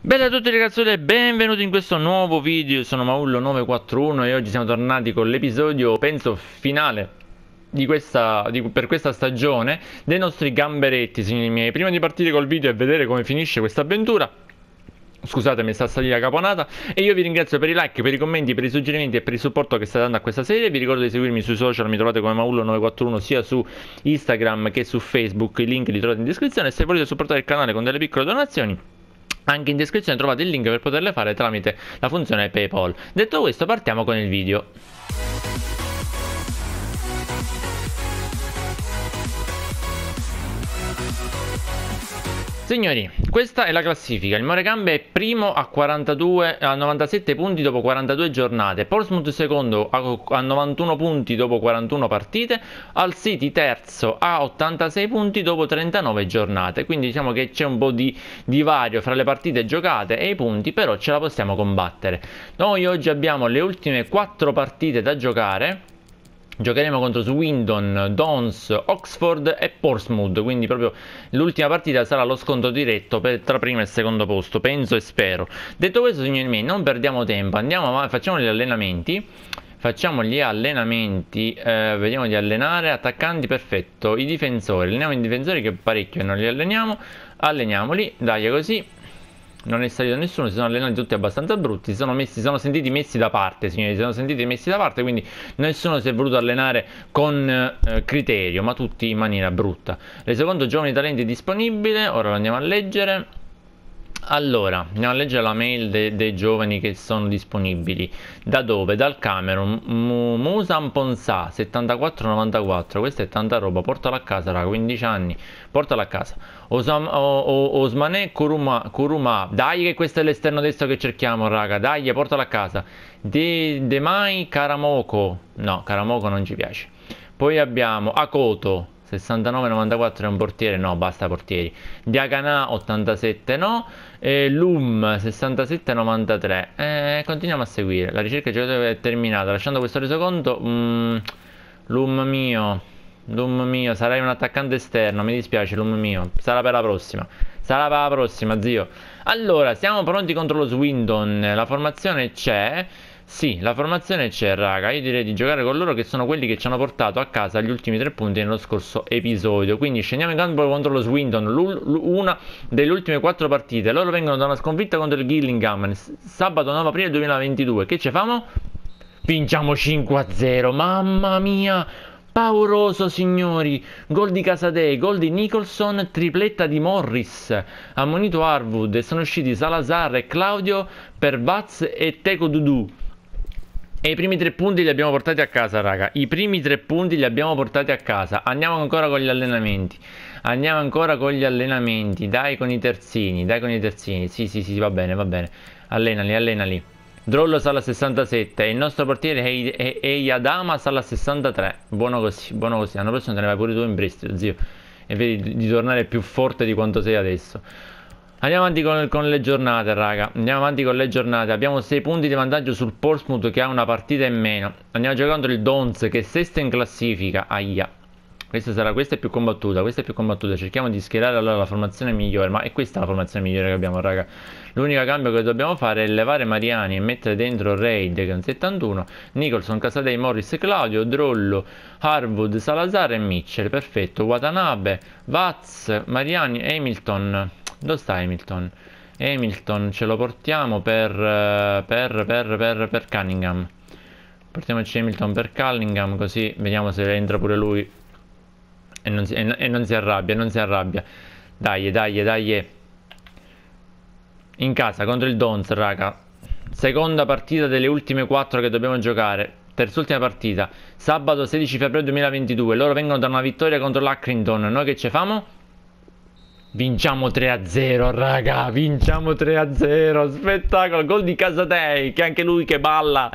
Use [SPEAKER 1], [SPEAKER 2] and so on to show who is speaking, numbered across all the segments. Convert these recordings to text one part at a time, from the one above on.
[SPEAKER 1] Bella a tutti ragazzi e benvenuti in questo nuovo video, sono Maullo941 e oggi siamo tornati con l'episodio, penso, finale di questa, di, per questa stagione dei nostri gamberetti, signori miei. Prima di partire col video e vedere come finisce questa avventura, Scusate, mi sta salire la caponata. E io vi ringrazio per i like, per i commenti, per i suggerimenti e per il supporto che state dando a questa serie. Vi ricordo di seguirmi sui social, mi trovate come Maullo941 sia su Instagram che su Facebook. I link li trovate in descrizione. se volete supportare il canale con delle piccole donazioni anche in descrizione trovate il link per poterle fare tramite la funzione PayPal. Detto questo partiamo con il video. Signori, questa è la classifica. Il Morecambe è primo a, 42, a 97 punti dopo 42 giornate. Portsmouth secondo a, a 91 punti dopo 41 partite. Al City terzo a 86 punti dopo 39 giornate. Quindi diciamo che c'è un po' di divario fra le partite giocate e i punti, però ce la possiamo combattere. Noi oggi abbiamo le ultime 4 partite da giocare Giocheremo contro Swindon, Dons, Oxford e Portsmouth, quindi proprio l'ultima partita sarà lo scontro diretto per, tra primo e secondo posto, penso e spero. Detto questo, signori miei, non perdiamo tempo, andiamo facciamo gli allenamenti. Facciamo gli allenamenti, eh, vediamo di allenare, attaccanti, perfetto, i difensori, alleniamo i difensori che parecchio non li alleniamo, alleniamoli, dai così, non è salito nessuno, si sono allenati tutti abbastanza brutti, si sono, messi, si sono sentiti messi da parte, signori, si sono sentiti messi da parte, quindi nessuno si è voluto allenare con eh, criterio, ma tutti in maniera brutta. Le secondo giovani talenti disponibile, ora lo andiamo a leggere. Allora, andiamo a leggere la mail dei giovani che sono disponibili. Da dove? Dal Camerun. Musan Ponsà, 7494. Questa è tanta roba. Portala a casa, raga, 15 anni. Portala a casa. Osam, o, o, Osmane Kuruma, Kuruma. Dai che questo è l'esterno destro che cerchiamo, raga. Dai, portala a casa. De, Demai Karamoko. No, Karamoko non ci piace. Poi abbiamo Akoto. 69-94 è un portiere, no, basta portieri. Diaganà 87 no, e Lum 67-93. Eh, continuiamo a seguire. La ricerca di giocatore è terminata, lasciando questo resoconto mm, Lum mio, Lum mio, sarai un attaccante esterno, mi dispiace Lum mio, sarà per la prossima. Sarà per la prossima, zio. Allora, siamo pronti contro lo Swindon. La formazione c'è. Sì, la formazione c'è, raga. Io direi di giocare con loro che sono quelli che ci hanno portato a casa gli ultimi tre punti nello scorso episodio. Quindi scendiamo in campo contro lo Swindon, una delle ultime quattro partite. Loro vengono da una sconfitta contro il Gillingham sabato 9 aprile 2022. Che ci famo? Vinciamo 5-0. Mamma mia! Pauroso signori, gol di Casadei, gol di Nicholson, tripletta di Morris, ammonito Harwood e sono usciti Salazar e Claudio per Vaz e Teco Dudu. E i primi tre punti li abbiamo portati a casa, raga. I primi tre punti li abbiamo portati a casa. Andiamo ancora con gli allenamenti. Andiamo ancora con gli allenamenti. Dai con i terzini, dai con i terzini. Sì, sì, sì, va bene, va bene. Allenali, allenali. Drollo sala 67. Il nostro portiere è, è, è Yadama sala 63. Buono così, buono così. L'anno prossimo te ne vai pure tu in prestito, zio. E vedi di tornare più forte di quanto sei adesso. Andiamo avanti con, con, le giornate, raga. Andiamo avanti con le giornate. Abbiamo 6 punti di vantaggio sul Portsmouth che ha una partita in meno. Andiamo a giocare contro il Donz che è sesta in classifica. Aia. Questa, sarà, questa è più combattuta, questa è più combattuta. Cerchiamo di schierare allora la formazione migliore. Ma è questa la formazione migliore che abbiamo, raga. L'unico cambio che dobbiamo fare è levare Mariani e mettere dentro Raid che è un 71, Nicholson, Casadei, Morris, Claudio, Drollo, Harwood, Salazar e Mitchell. Perfetto. Watanabe, Vaz, Mariani, Hamilton. Dove sta Hamilton? Hamilton ce lo portiamo per, eh, per, per, per, per Cunningham. Portiamoci Hamilton per Cunningham così vediamo se entra pure lui e non si, e, e non si arrabbia, non si arrabbia. Dai, dai, dai. In casa contro il Dons, raga. Seconda partita delle ultime 4 che dobbiamo giocare. Terz'ultima partita. Sabato 16 febbraio 2022. Loro vengono da una vittoria contro l'Accrington. Noi che ce famo? Vinciamo 3-0, raga, vinciamo 3-0, spettacolo, gol di Casatei, che anche lui che balla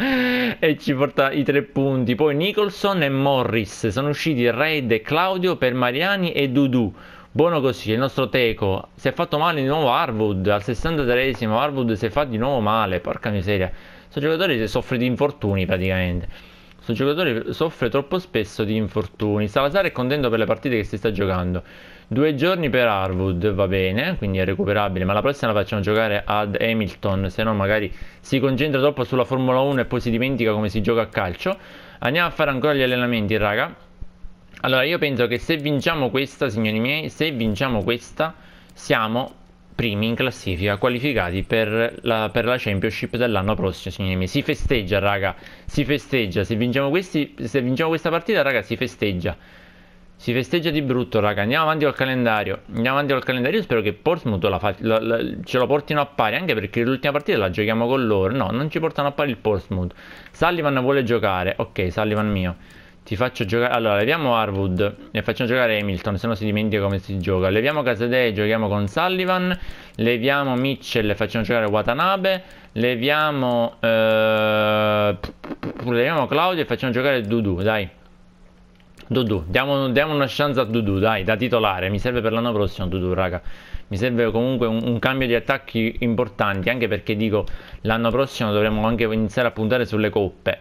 [SPEAKER 1] e ci porta i tre punti. Poi Nicholson e Morris, sono usciti Raid e Claudio per Mariani e Dudu. Buono così, il nostro Teco. Si è fatto male di nuovo Harwood, al 63esimo Harwood si è fatto di nuovo male, porca miseria. Questo giocatore soffre di infortuni praticamente. Questo giocatore soffre troppo spesso di infortuni. Salazar è contento per le partite che si sta giocando. Due giorni per Harwood va bene, quindi è recuperabile, ma la prossima la facciamo giocare ad Hamilton, se no magari si concentra troppo sulla Formula 1 e poi si dimentica come si gioca a calcio. Andiamo a fare ancora gli allenamenti, raga. Allora, io penso che se vinciamo questa, signori miei, se vinciamo questa, siamo primi in classifica qualificati per la, per la championship dell'anno prossimo signori miei si festeggia raga si festeggia se vinciamo, questi, se vinciamo questa partita raga si festeggia si festeggia di brutto, raga. Andiamo avanti col calendario. Andiamo avanti col calendario. Io spero che Portsmouth la fa, la, la, ce lo portino a pari. Anche perché l'ultima partita la giochiamo con loro. No, non ci portano a pari il Portsmouth. Sullivan vuole giocare. Ok, Sullivan mio. Ti faccio giocare. Allora, leviamo Harwood e facciamo giocare Hamilton. Se no si dimentica come si gioca. Leviamo Casadei e giochiamo con Sullivan. Leviamo Mitchell e facciamo giocare Watanabe. Leviamo. Eh... leviamo Claudio e facciamo giocare Dudu. Dai. Dudu, diamo, diamo, una chance a Dudu, dai, da titolare. Mi serve per l'anno prossimo Dudu, raga. Mi serve comunque un, un cambio di attacchi importanti, anche perché dico, l'anno prossimo dovremmo anche iniziare a puntare sulle coppe.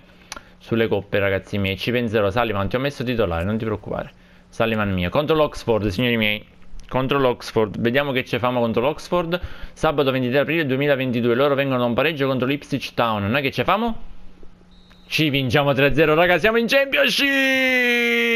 [SPEAKER 1] Sulle coppe, ragazzi miei. Ci penserò, Saliman, ti ho messo titolare, non ti preoccupare. Saliman mio. Contro l'Oxford, signori miei. Contro l'Oxford, vediamo che ci famo contro l'Oxford. Sabato 23 aprile 2022, loro vengono a un pareggio contro l'Ipswich Town. Noi che ci famo? Ci vinciamo 3-0, raga, siamo in Championship!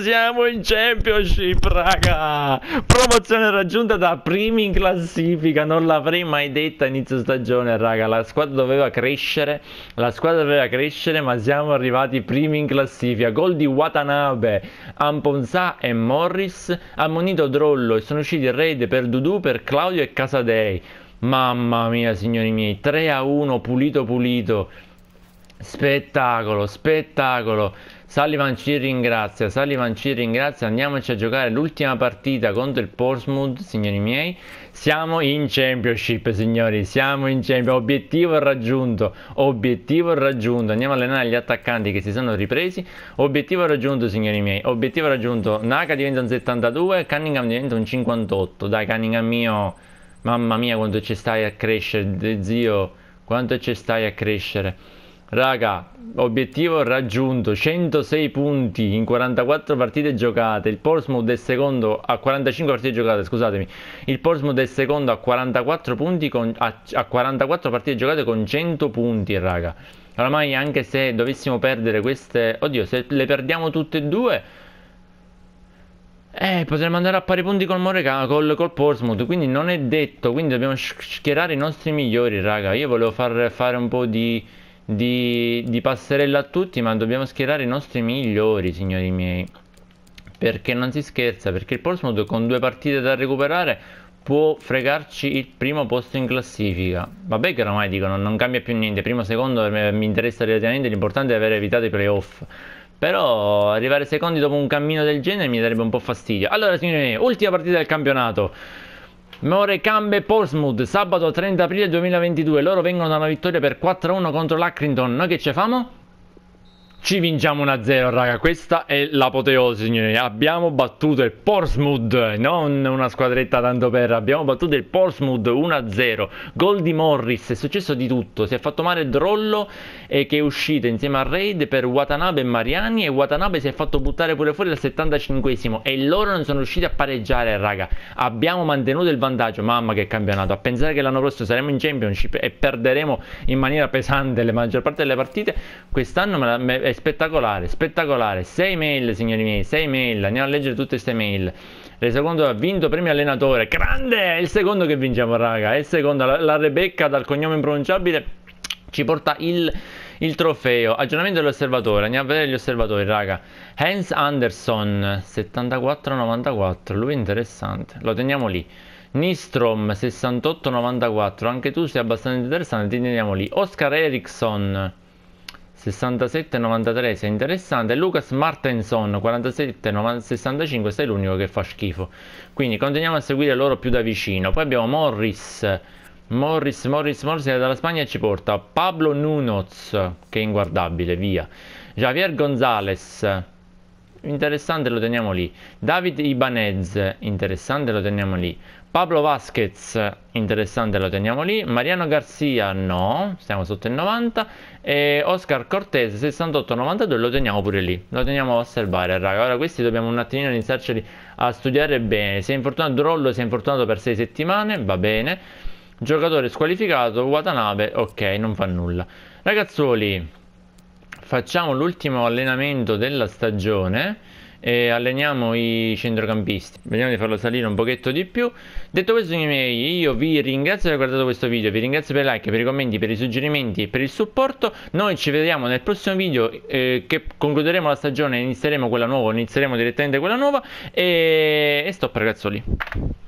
[SPEAKER 1] siamo in championship, raga. Promozione raggiunta da primi in classifica. Non l'avrei mai detta inizio stagione, raga. La squadra doveva crescere. La squadra doveva crescere, ma siamo arrivati primi in classifica. Gol di Watanabe, Amponza e Morris. Ammonito Drollo e sono usciti raid per Dudu, per Claudio e Casadei. Mamma mia, signori miei, 3 a 1, pulito pulito. Spettacolo, spettacolo. Sullivan ci ringrazia, Sullivan ci ringrazia, andiamoci a giocare l'ultima partita contro il Portsmouth, signori miei. Siamo in Championship, signori, siamo in Championship, obiettivo raggiunto, obiettivo raggiunto. Andiamo a allenare gli attaccanti che si sono ripresi. Obiettivo raggiunto, signori miei, obiettivo raggiunto. Naka diventa un 72, Cunningham diventa un 58. Dai, Cunningham mio, mamma mia quanto ci stai a crescere, zio, quanto ci stai a crescere. Raga, obiettivo raggiunto, 106 punti in 44 partite giocate, il Portsmouth è secondo a 45 partite giocate, scusatemi. Il Portsmouth è secondo a 44 punti con, a, a 44 partite giocate con 100 punti, raga. Oramai anche se dovessimo perdere queste, oddio, se le perdiamo tutte e due eh, potremmo andare a pari punti col Moreca, col, col Portsmouth, quindi non è detto, quindi dobbiamo schierare i nostri migliori, raga. Io volevo far fare un po' di di, di passerella a tutti, ma dobbiamo schierare i nostri migliori, signori miei. Perché non si scherza, perché il Portsmouth con due partite da recuperare può fregarci il primo posto in classifica. Vabbè che ormai dicono non cambia più niente, primo, secondo mi interessa relativamente, l'importante è aver evitato i playoff. Però arrivare secondi dopo un cammino del genere mi darebbe un po' fastidio. Allora, signori, miei ultima partita del campionato. Cambe Portsmouth, sabato 30 aprile 2022. Loro vengono da una vittoria per 4-1 contro l'Accrington. Noi che ci famo? Ci vinciamo 1-0, raga, questa è l'apoteosi, signori. Abbiamo battuto il Portsmouth, non una squadretta tanto per, abbiamo battuto il Portsmouth 1-0. Gol di Morris, è successo di tutto, si è fatto male il Drollo eh, che è uscito insieme a Raid per Watanabe e Mariani e Watanabe si è fatto buttare pure fuori dal 75esimo e loro non sono riusciti a pareggiare, raga. Abbiamo mantenuto il vantaggio, mamma che campionato. A pensare che l'anno prossimo saremo in Championship e perderemo in maniera pesante la maggior parte delle partite, quest'anno me la... Me, è spettacolare, spettacolare. 6 mail, signori miei, 6 mail. Andiamo a leggere tutte queste mail. Il secondo ha vinto premio allenatore. Grande! È il secondo che vinciamo, raga. È il secondo. La, la Rebecca dal cognome impronunciabile ci porta il, il trofeo. Aggiornamento dell'osservatore. Andiamo a vedere gli osservatori, raga. Hans Anderson 74-94. Lui è interessante. Lo teniamo lì. Nistrom 6894. Anche tu sei abbastanza interessante. Ti teniamo lì. Oscar Erickson. 67-93 sei interessante Lucas Martenson 47-65 sei l'unico che fa schifo quindi continuiamo a seguire loro più da vicino poi abbiamo Morris Morris, Morris, Morris che dalla Spagna e ci porta Pablo Nunoz che è inguardabile, via Javier Gonzalez interessante lo teniamo lì. David Ibanez, interessante lo teniamo lì. Pablo Vasquez, interessante lo teniamo lì. Mariano Garzia, no, stiamo sotto il 90. E Oscar Cortese, 68-92, lo teniamo pure lì. Lo teniamo a osservare, raga. Ora questi dobbiamo un attimino iniziarci a studiare bene. Si è infortunato Rollo, si è infortunato per 6 settimane, va bene. Giocatore squalificato, Watanabe, ok, non fa nulla. Ragazzuoli, facciamo l'ultimo allenamento della stagione e alleniamo i centrocampisti vediamo di farlo salire un pochetto di più detto questo miei io vi ringrazio per aver guardato questo video vi ringrazio per i like per i commenti per i suggerimenti e per il supporto noi ci vediamo nel prossimo video eh, che concluderemo la stagione inizieremo quella nuova inizieremo direttamente quella nuova e, e stop ragazzoli